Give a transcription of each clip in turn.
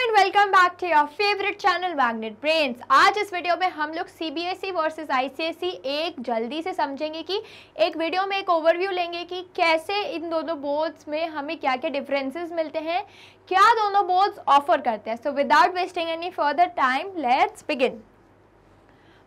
And welcome back to your favourite channel Magnet Brains आज इस video में हम लोग C B S E versus I C S ICSE एक जल्दी से समझेंगे कि एक वीडियो में एक ओवरव्यू लेंगे कि कैसे इन दोनों बोर्ड्स में हमें क्या क्या डिफरेंसेस मिलते हैं क्या दोनों बोर्ड्स ऑफर करते हैं so without wasting any further time let's begin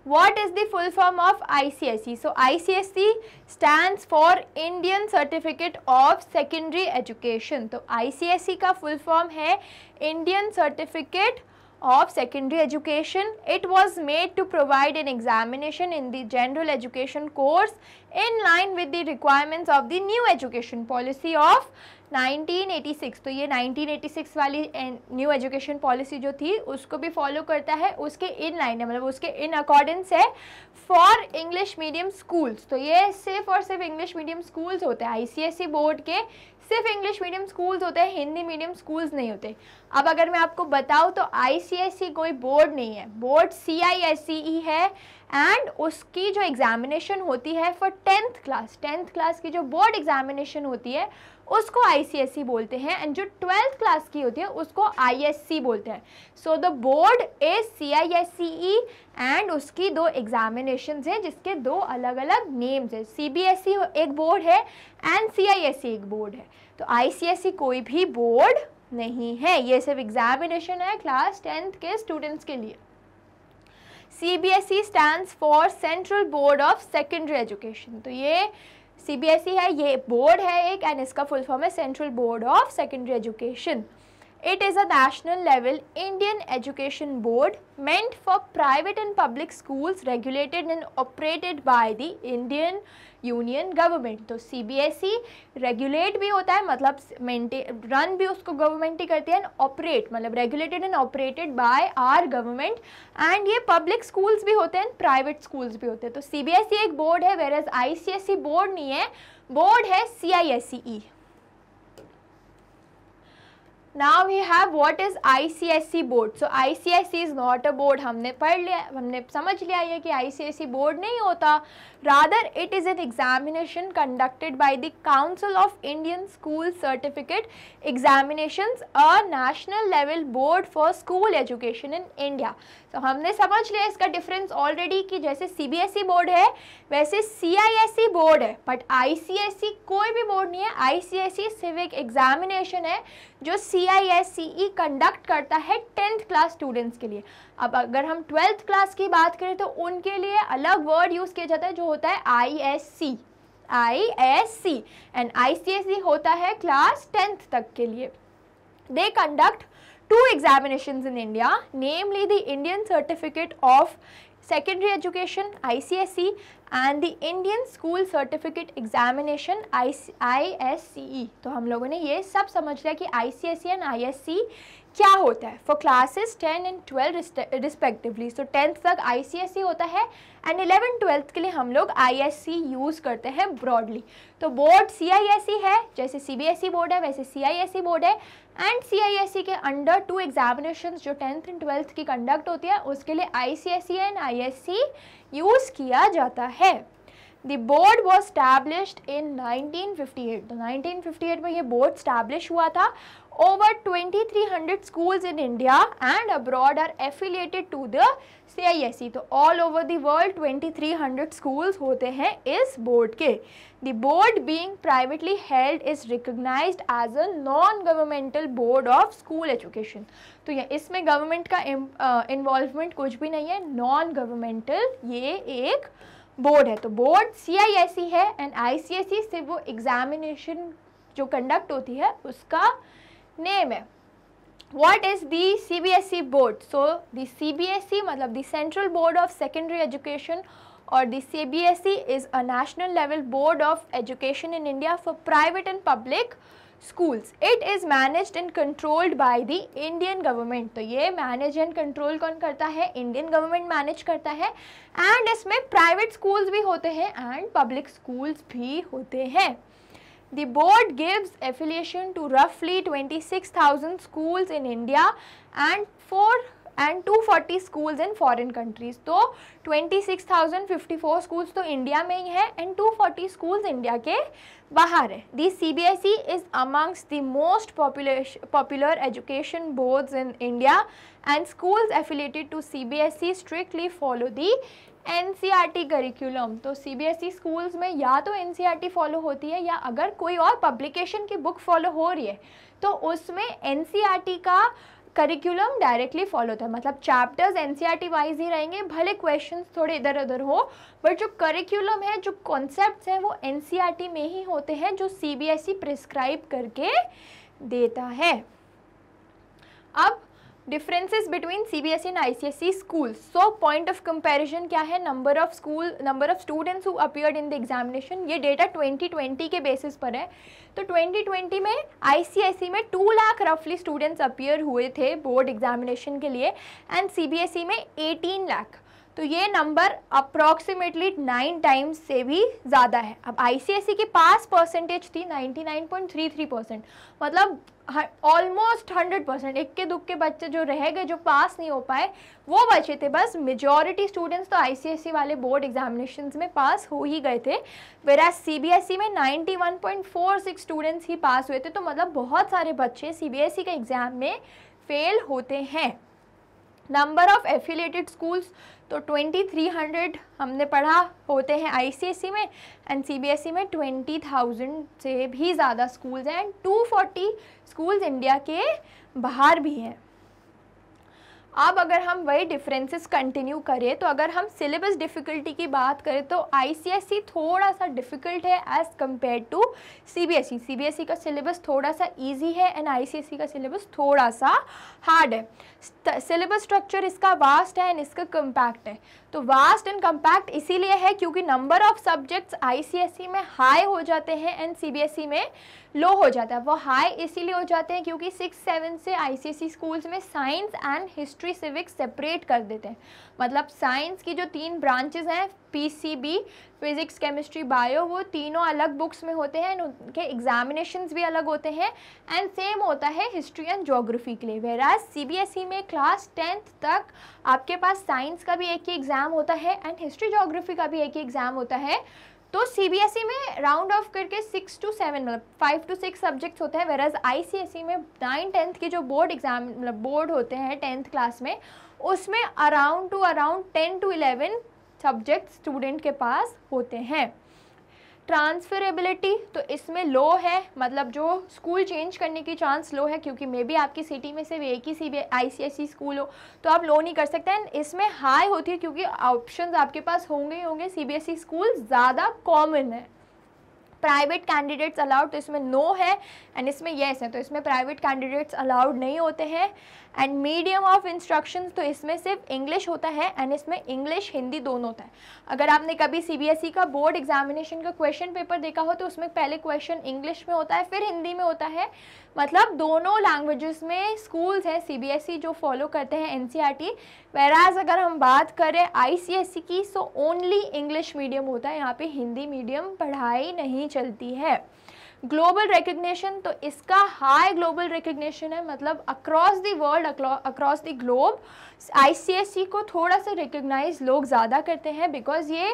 what is the full form of ICSE? So ICSE stands for Indian Certificate of Secondary Education. तो ICSE का full form है Indian Certificate of Secondary Education. It was made to provide an examination in the general education course in line with the requirements of the new education policy of 1986 तो ये 1986 वाली new education policy जो थी उसको भी follow करता है उसके इन लाइन है मतलब उसके इन अकॉर्डेंस है फॉर इंग्लिश मीडियम स्कूल्स तो ये सिर्फ और सिर्फ इंग्लिश मीडियम स्कूल्स होते हैं आईसीएसई बोर्ड e के सिर्फ इंग्लिश मीडियम स्कूल्स होते हैं हिंदी मीडियम स्कूल्स नहीं होते अब अगर मैं आपको बताऊँ तो आई e कोई बोर्ड नहीं है बोर्ड सीआईएसई e है एंड उसकी जो एग्जामिनेशन होती है for tenth class tenth class की जो बोर्ड एग्जामिनेशन होती है उसको आई e बोलते हैं एंड जो ट्वेल्थ क्लास की होती है उसको आई बोलते हैं so the board is C I S C E and उसकी दो एग्जामिनेशन हैं जिसके दो अलग अलग नेम्स हैं सी बी एस ई एक बोर्ड है एंड सी आई एस सी एक बोर्ड है तो आई सी एस ई कोई भी बोर्ड नहीं है ये सिर्फ एग्जामिनेशन है क्लास टेंथ के स्टूडेंट्स के लिए C B S E stand for central board of secondary education तो ये ई e है ये बोर्ड है एक एंड इसका फुल फॉर्म है central board of secondary education It is a national level Indian education board meant for private and public schools regulated and operated by the Indian union government तो C B S E regulate भी होता है मतलब run भी उसको government ही करती है एंड ऑपरेट मतलब regulated and operated by our government and ये पब्लिक स्कूल्स भी होते हैं एंड प्राइवेट स्कूल्स भी होते हैं तो सी बी एस ई एक बोर्ड है whereas I C S E board नहीं है बोर्ड है C I S E now we have what is ICSC board. So ICSC is not a board. हमने पढ़ लिया हमने समझ लिया ये कि ICSC board नहीं होता Rather it is an examination conducted by the Council of Indian School Certificate Examinations, a national level board for school education in India. तो हमने समझ लिया इसका डिफरेंस ऑलरेडी कि जैसे सीबीएसई बोर्ड e है वैसे सीआईएसई बोर्ड e है बट आईसीएसई e कोई भी बोर्ड नहीं है आईसीएसई सिर्फ एक एग्जामिनेशन है जो सीआईएसई कंडक्ट करता है टेंथ क्लास स्टूडेंट्स के लिए अब अगर हम ट्वेल्थ क्लास की बात करें तो उनके लिए अलग वर्ड यूज़ किया जाता है जो होता है एस सी एंड आईसीएसई होता है क्लास टेंथ तक के लिए they conduct two examinations in India, namely the Indian Certificate of Secondary Education ICSE and the Indian School Certificate Examination ISCE. तो हम लोगों ने ये सब समझ लिया कि ICSE and ISCE क्या होता है for classes 10 and 12 respectively so tenth तक आईसीएसई होता है एंड इलेवन ट्वेल्थ के लिए हम लोग आईएससी यूज़ करते हैं ब्रॉडली तो बोर्ड सीआईएसई है जैसे सीबीएसई बोर्ड है वैसे सीआईएसई बोर्ड है एंड सी e के अंडर टू एग्जामिनेशन जो टेंथ एंड ट्वेल्थ की कंडक्ट होती है उसके लिए आई एंड आई यूज़ किया जाता है The board was established in 1958 तो 1958 में ये board स्टैब्लिश हुआ था over 2300 schools in India and abroad are affiliated to the CISE. तो all over the world 2300 schools होते हैं इस board के The board being privately held is recognized as a non-governmental board of school education. तो यह इसमें government का involvement कुछ भी नहीं है non-governmental ये एक uh, बोर्ड है तो board C I S C है and I C S ICSE से वो एग्जामिनेशन जो कंडक्ट होती है उसका नेम है what is the C B S E board so the C B S E मतलब the central board of secondary education और the C B S E is a national level board of education in India for private and public schools. It is managed and controlled by the Indian government. तो ये manage and control कौन करता है Indian government manage करता है and इसमें private schools भी होते हैं and public schools भी होते हैं The board gives affiliation to roughly 26,000 schools in India and 4 and 240 schools in foreign countries तो 26,054 स्कूल्स तो इंडिया में ही है एंड 240 स्कूल्स इंडिया के बाहर है the C B S E is amongst the most population popular education boards in India and schools affiliated to C B S E strictly follow the N C R T curriculum तो C B S E schools में या तो N C R T follow होती है या अगर कोई और पब्लिकेशन की बुक फॉलो हो रही है तो उसमें एन सी आर टी का करिकुलम डायरेक्टली फॉलो था मतलब चैप्टर्स एन वाइज ही रहेंगे भले क्वेश्चन थोड़े इधर उधर हो बट जो करिकुलम है जो कॉन्सेप्ट हैं वो एन e में ही होते हैं जो सीबीएसई प्रिस्क्राइब e करके देता है अब differences between CBSE and I C S C school so point of comparison क्या है number of school number of students who appeared in the examination ये डेटा 2020 के बेसिस पर है तो 2020 में आई सी एस ई में टू लाख रफली स्टूडेंट्स अपियर हुए थे बोर्ड एग्जामिनेशन के लिए and C B S E में एटीन लाख तो ये नंबर अप्रॉक्सीमेटली नाइन टाइम्स से भी ज़्यादा है अब आई सी एस ई के पास परसेंटेज थी ninety nine point three three percent मतलब ऑलमोस्ट हंड्रेड परसेंट इक्के दुक्के बच्चे जो रह गए जो पास नहीं हो पाए वो बचे थे बस मेजॉरिटी स्टूडेंट्स तो आई e वाले बोर्ड एग्जामिनेशन में पास हो ही गए थे वेरा सी e में 91.46 स्टूडेंट्स ही पास हुए थे तो मतलब बहुत सारे बच्चे ई e के एग्ज़ाम में फेल होते हैं नंबर ऑफ एफिलेटेड स्कूल्स तो 2300 हमने पढ़ा होते हैं आईसीएसई e में एंड सीबीएसई e में 20,000 से भी ज़्यादा स्कूल्स हैं एंड 240 स्कूल्स इंडिया के बाहर भी हैं अब अगर हम वही डिफरेंसेस कंटिन्यू करें तो अगर हम सिलेबस डिफ़िकल्टी की बात करें तो आईसीएसई e थोड़ा सा डिफ़िकल्ट है as compare to CBSE CBSE का सिलेबस थोड़ा सा इजी है एंड आईसीएसई e का सिलेबस थोड़ा सा हार्ड है सिलेबस स्ट्रक्चर इसका वास्ट है एंड इसका कम्पैक्ट है तो वास्ट एंड कम्पैक्ट इसीलिए है क्योंकि नंबर ऑफ सब्जेक्ट्स आई में हाई हो जाते हैं एंड सी e में लो हो जाता है वो हाई इसीलिए हो जाते हैं क्योंकि सिक्स सेवन से आईसीएसई स्कूल्स में science and history civics separate कर देते हैं मतलब साइंस की जो तीन ब्रांचेज हैं पीसीबी फिज़िक्स केमिस्ट्री बायो वो तीनों अलग बुक्स में होते हैं उनके एग्जामिनेशंस भी अलग होते हैं एंड सेम होता है हिस्ट्री एंड जोग्राफी के लिए वेराज ई e में क्लास टेंथ तक आपके पास साइंस का भी एक ही एग्ज़ाम होता है एंड हिस्ट्री जोग्राफी का भी एक ही एग्ज़ाम होता है तो सीबीएसई e में राउंड ऑफ करके सिक्स टू सेवन मतलब फाइव टू सिक्स सब्जेक्ट्स होते हैं वेराज आईसीएसई e में नाइन टेंथ के जो बोर्ड एग्जाम मतलब बोर्ड होते हैं टेंथ क्लास में उसमें around to around ten to eleven subject student के पास होते हैं ट्रांसफरेबिलिटी तो इसमें लो है मतलब जो स्कूल चेंज करने की चांस लो है क्योंकि मे बी आपकी सिटी में सिर्फ एक ही सी बी आई स्कूल हो तो आप लो नहीं कर सकते हैं इसमें हाई होती है क्योंकि ऑप्शंस आपके पास होंगे ही होंगे सी बी e स्कूल ज़्यादा कॉमन है प्राइवेट कैंडिडेट्स अलाउड तो इसमें नो है एंड इसमें येस है तो इसमें प्राइवेट कैंडिडेट्स अलाउड नहीं होते हैं एंड मीडियम ऑफ इंस्ट्रक्शन तो इसमें सिर्फ इंग्लिश होता है एंड इसमें इंग्लिश हिंदी दोनों होता है अगर आपने कभी ई e का बोर्ड एग्जामिनेशन का क्वेश्चन पेपर देखा हो तो उसमें पहले क्वेश्चन इंग्लिश में होता है फिर हिंदी में होता है मतलब दोनों लैंग्वेजेस में स्कूल्स हैं ई e जो फॉलो करते हैं टी वेराज अगर हम बात करें आईसीएसई की सो ओनली इंग्लिश मीडियम होता है यहाँ पे हिंदी मीडियम पढ़ाई नहीं चलती है ग्लोबल रिकग्निशन तो इसका हाई ग्लोबल रिकग्निशन है मतलब across the world across the globe ICSE को थोड़ा सा रिकग्नाइज लोग ज़्यादा करते हैं बिकॉज ये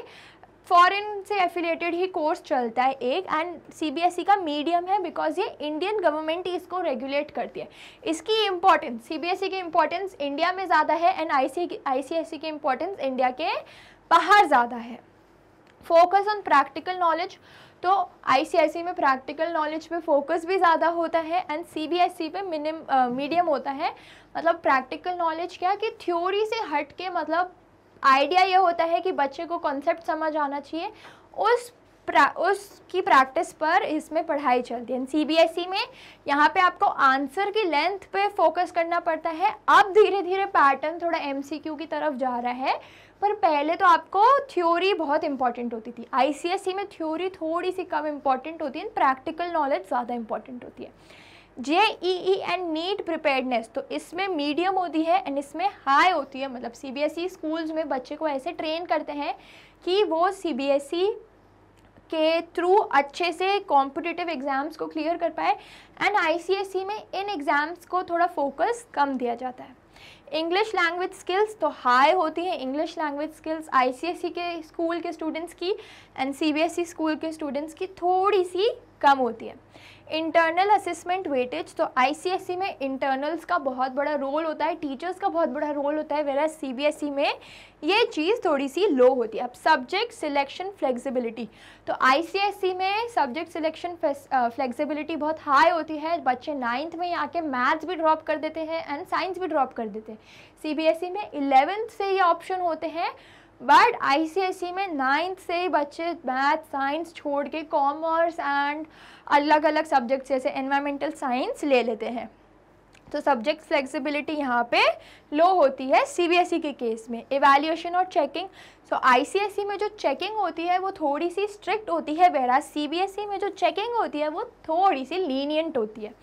फॉरेन से एफिलेटेड ही कोर्स चलता है एक एंड सीबीएसई e का मीडियम है बिकॉज ये इंडियन गवर्नमेंट ही इसको रेगुलेट करती है इसकी इम्पोर्टेंस सीबीएसई की इम्पोर्टेंस इंडिया में ज़्यादा है एंड आई एस आईसीएसई की इम्पोर्टेंस इंडिया के बाहर ज़्यादा है फोकस ऑन प्रैक्टिकल नॉलेज तो आईसीआईसी में प्रैक्टिकल नॉलेज पे फोकस भी ज़्यादा होता है एंड सीबीएसई e पे मिनिम मीडियम uh, होता है मतलब प्रैक्टिकल नॉलेज क्या कि थ्योरी से हट के मतलब आइडिया ये होता है कि बच्चे को कॉन्सेप्ट समझ आना चाहिए उस प्रा, उसकी प्रैक्टिस पर इसमें पढ़ाई चलती है सी बी एस ई में यहाँ पे आपको आंसर की लेंथ पे फोकस करना पड़ता है अब धीरे धीरे पैटर्न थोड़ा एम सी क्यू की तरफ जा रहा है पर पहले तो आपको थ्योरी बहुत इंपॉर्टेंट होती थी आई सी एस ई में थ्योरी थोड़ी सी कम इंपॉर्टेंट होती है प्रैक्टिकल नॉलेज ज़्यादा इंपॉर्टेंट होती है जेईई एंड नीट प्रिपेयर्डनेस तो इसमें मीडियम होती है एंड इसमें हाई होती है मतलब सीबीएसई स्कूल्स e में बच्चे को ऐसे ट्रेन करते हैं कि वो सीबीएसई e के थ्रू अच्छे से कॉम्पिटिटिव एग्ज़ाम्स को क्लियर कर पाए एंड आईसीएसई e में इन एग्ज़ाम्स को थोड़ा फोकस कम दिया जाता है इंग्लिश लैंग्वेज स्किल्स तो हाई होती हैं इंग्लिश लैंग्वेज स्किल्स आईसीएसई के स्कूल के स्टूडेंट्स की एंड सीबीएसई स्कूल के स्टूडेंट्स की थोड़ी सी कम होती है इंटरनल असेसमेंट वेटेज तो आईसीएसई में इंटरनल्स का बहुत बड़ा रोल होता है टीचर्स का बहुत बड़ा रोल होता है वेरा सीबीएसई e में ये चीज़ थोड़ी सी लो होती है अब सब्जेक्ट सिलेक्शन फ्लेक्सिबिलिटी तो आईसीएसई में सब्जेक्ट सिलेक्शन फ्लेक्सिबिलिटी बहुत हाई होती है बच्चे नाइन्थ में आके मैथ्स भी ड्रॉप कर देते हैं एंड साइंस भी ड्रॉप कर देते हैं सीबीएसई e में इलेवेंथ से ये ऑप्शन होते हैं बट आईसीएसई e में नाइन्थ से ही बच्चे मैथ साइंस छोड़ के कॉमर्स एंड अलग अलग सब्जेक्ट्स जैसे एनवायरमेंटल साइंस ले लेते हैं तो सब्जेक्ट फ्लेक्सिबिलिटी यहाँ पे लो होती है सीबीएसई e के केस में इवैल्यूएशन और चेकिंग सो एस आईसीएसई में जो चेकिंग होती है वो थोड़ी सी स्ट्रिक्ट होती है वेरा सीबीएसई e में जो चेकिंग होती है वो थोड़ी सी लीनियंट होती है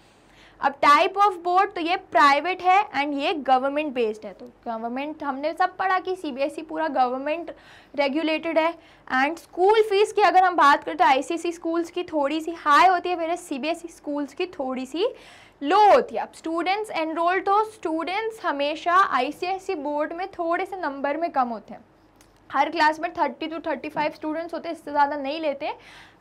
अब टाइप ऑफ बोर्ड तो ये प्राइवेट है एंड ये गवर्नमेंट बेस्ड है तो गवर्नमेंट हमने सब पढ़ा कि सीबीएसई e पूरा गवर्नमेंट रेगुलेटेड है एंड स्कूल फीस की अगर हम बात करें तो सी स्कूल्स की थोड़ी सी हाई होती है मेरे सीबीएसई स्कूल्स e की थोड़ी सी लो होती है अब स्टूडेंट्स एनरोल्ड तो स्टूडेंट्स हमेशा आईसीएसई बोर्ड e में थोड़े से नंबर में कम होते हैं हर क्लास में thirty to thirty five students होते हैं इससे ज़्यादा नहीं लेते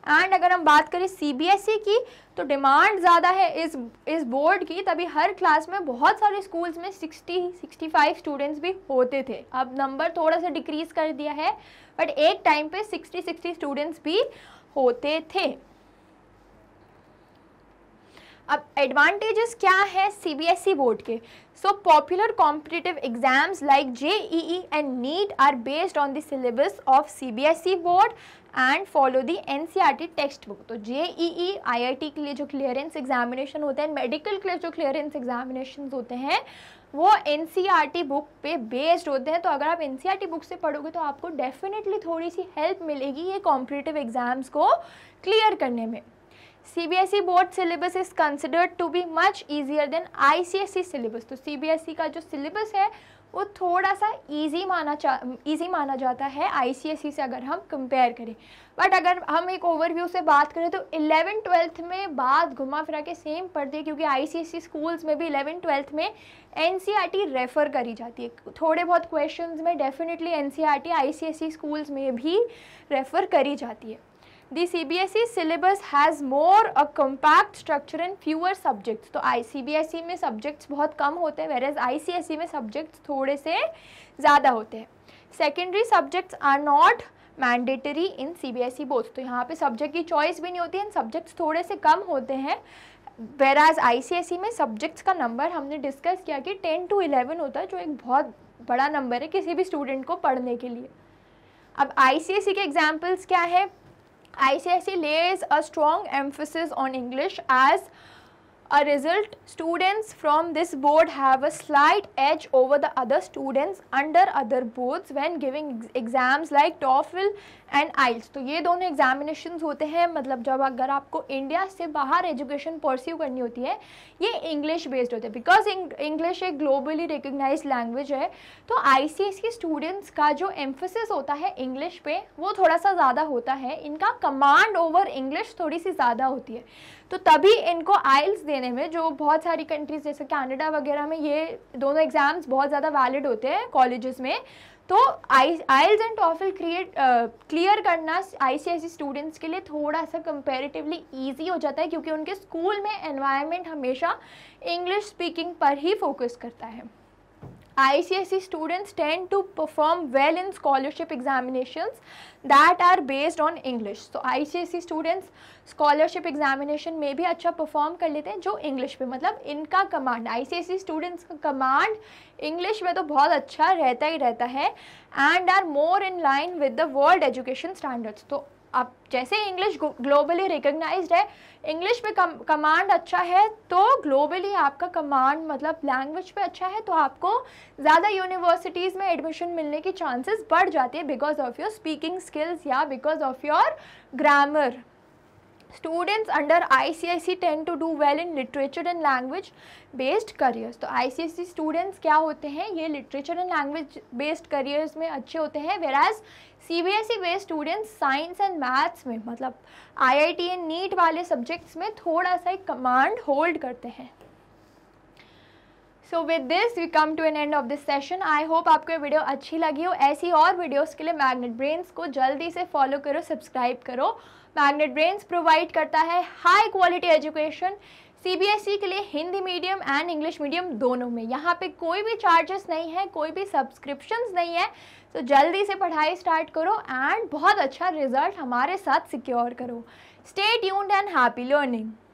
एंड अगर हम बात करें सीबीएसई e की तो डिमांड ज़्यादा है इस इस बोर्ड की तभी हर क्लास में बहुत सारे स्कूल्स में 60 65 स्टूडेंट्स भी होते थे अब नंबर थोड़ा सा डिक्रीज़ कर दिया है बट एक टाइम पे 60 60 स्टूडेंट्स भी होते थे अब एडवांटेजेस क्या है ई बोर्ड के so popular competitive exams like J E and NEET are based on the syllabus of ई board and follow the N C R T text book तो J E E I I T के लिए जो clearance examination होते हैं medical के लिए जो क्लियरेंस एग्जामिनेशन होते हैं वो N C R T book पे बेस्ड होते हैं तो अगर आप N C R T book से पढ़ोगे तो आपको डेफिनेटली थोड़ी सी हेल्प मिलेगी ये कॉम्पिटिटिव एग्ज़ाम्स को क्लियर करने में CBSE board syllabus is considered to be much easier than ICSE syllabus तो सीबीएसई e का जो सिलेबस है वो थोड़ा सा ईजी माना चा ईजी माना जाता है आईसीएसई e से अगर हम कंपेयर करें बट अगर हम एक ओवरव्यू से बात करें तो इलेवन ट्वेल्थ में बात घुमा फिरा के सेम पढ़ते क्योंकि आईसीएसई स्कूल्स e में भी इलेवन ट्वेल्थ में एनसीईआरटी रेफ़र करी जाती है थोड़े बहुत क्वेश्चंस में डेफिनेटली एनसीईआरटी आईसीएसई स्कूल्स में भी रेफ़र करी जाती है the CBSE syllabus has more a compact structure and fewer subjects तो I C B S E में सब्जेक्ट्स बहुत कम होते हैं आई सी एस ई में सब्जेक्ट्स थोड़े से ज़्यादा होते हैं secondary subjects are not mandatory in C B S E board तो यहाँ पे सब्जेक्ट की चॉइस भी नहीं होती है सब्जेक्ट्स थोड़े से कम होते हैं वेर एज आई में सब्जेक्ट्स का नंबर हमने डिस्कस किया कि टेन टू इलेवन होता है जो एक बहुत बड़ा नंबर है किसी भी स्टूडेंट को पढ़ने के लिए अब आई सी एस ई के एग्जाम्पल्स क्या है ICIC lays a strong emphasis on English as a result students from this board have a slight edge over the other students under other boards when giving exams like TOEFL and IELTS तो ये दोनों examination होते हैं मतलब जब अगर आपको India से बाहर एजुकेशन परस्यू करनी होती है ये इंग्लिश बेस्ड होते हैं बिकॉज इंग्लिश एक ग्लोबली रिकग्नाइज लैंग्वेज है तो आई के स्टूडेंट्स का जो एम्फोसिस होता है इंग्लिश पे वो थोड़ा सा ज़्यादा होता है इनका कमांड ओवर इंग्लिश थोड़ी सी ज़्यादा होती है तो तभी इनको आइल्स देने में जो बहुत सारी कंट्रीज जैसे कैनेडा वगैरह में ये दोनों एग्ज़ाम्स बहुत ज़्यादा वैलिड होते हैं कॉलेजेस में तो I IELTS and TOEFL create clear करना आईसीआईसी स्टूडेंट्स e के लिए थोड़ा सा कंपेरेटिवली ईजी हो जाता है क्योंकि उनके स्कूल में एनवायरनमेंट हमेशा इंग्लिश स्पीकिंग पर ही फोकस करता है I C S ICSE students tend to perform well in scholarship examination that are based on English तो I C S C students scholarship examination में भी अच्छा परफॉर्म कर लेते हैं जो इंग्लिश पे मतलब इनका command I C S ICSE students का कमांड इंग्लिश में तो बहुत अच्छा रहता ही रहता है and are more in line with the world education standards तो अब जैसे इंग्लिश ग्लोबली रिकोगनाइज है इंग्लिश में कम, कमांड अच्छा है तो ग्लोबली आपका कमांड मतलब लैंग्वेज पे अच्छा है तो आपको ज़्यादा यूनिवर्सिटीज़ में एडमिशन मिलने की चांसेस बढ़ जाती है because of your speaking skills या because of your grammar students under I C I C tend to do well in literature and language based careers तो I C I C students क्या होते हैं ये literature and language based careers में अच्छे होते हैं whereas C B S E based students science and maths में मतलब I I T and NEET वाले सब्जेक्ट्स में थोड़ा सा एक कमांड होल्ड करते हैं so with this we come to an end of this session I hope आपको ये वीडियो अच्छी लगी हो ऐसी और वीडियोस के लिए मैग्नेट ब्रेन्स को जल्दी से फॉलो करो सब्सक्राइब करो मैग्नेट ब्रेन्स प्रोवाइड करता है हाई क्वालिटी एजुकेशन सीबीएसई के लिए Hindi medium and English medium दोनों में यहाँ पे कोई भी चार्जेस नहीं है कोई भी सब्सक्रिप्शंस नहीं है तो जल्दी से पढ़ाई स्टार्ट करो एंड बहुत अच्छा रिजल्ट हमारे साथ सिक्योर करो stay tuned and happy learning